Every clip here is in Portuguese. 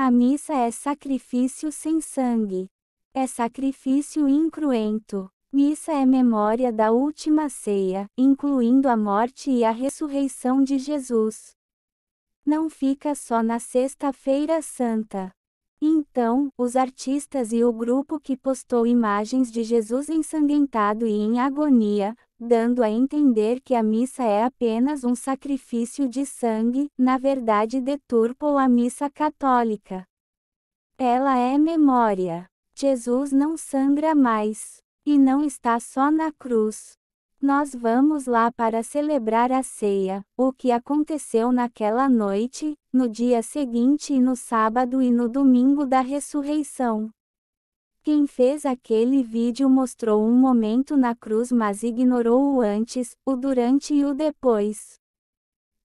A missa é sacrifício sem sangue. É sacrifício incruento. Missa é memória da última ceia, incluindo a morte e a ressurreição de Jesus. Não fica só na Sexta-feira Santa. Então, os artistas e o grupo que postou imagens de Jesus ensanguentado e em agonia, dando a entender que a missa é apenas um sacrifício de sangue, na verdade deturpou a missa católica. Ela é memória. Jesus não sangra mais. E não está só na cruz. Nós vamos lá para celebrar a ceia, o que aconteceu naquela noite, no dia seguinte e no sábado e no domingo da ressurreição. Quem fez aquele vídeo mostrou um momento na cruz, mas ignorou o antes, o durante e o depois.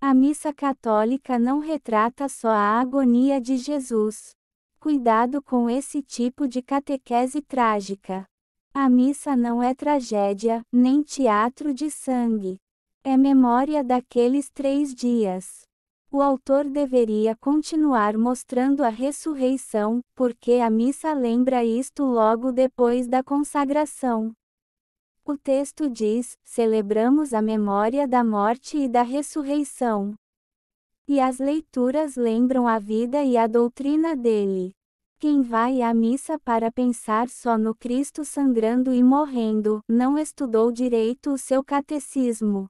A missa católica não retrata só a agonia de Jesus. Cuidado com esse tipo de catequese trágica. A missa não é tragédia, nem teatro de sangue. É memória daqueles três dias. O autor deveria continuar mostrando a ressurreição, porque a missa lembra isto logo depois da consagração. O texto diz: celebramos a memória da morte e da ressurreição. E as leituras lembram a vida e a doutrina dele quem vai à missa para pensar só no Cristo sangrando e morrendo, não estudou direito o seu catecismo.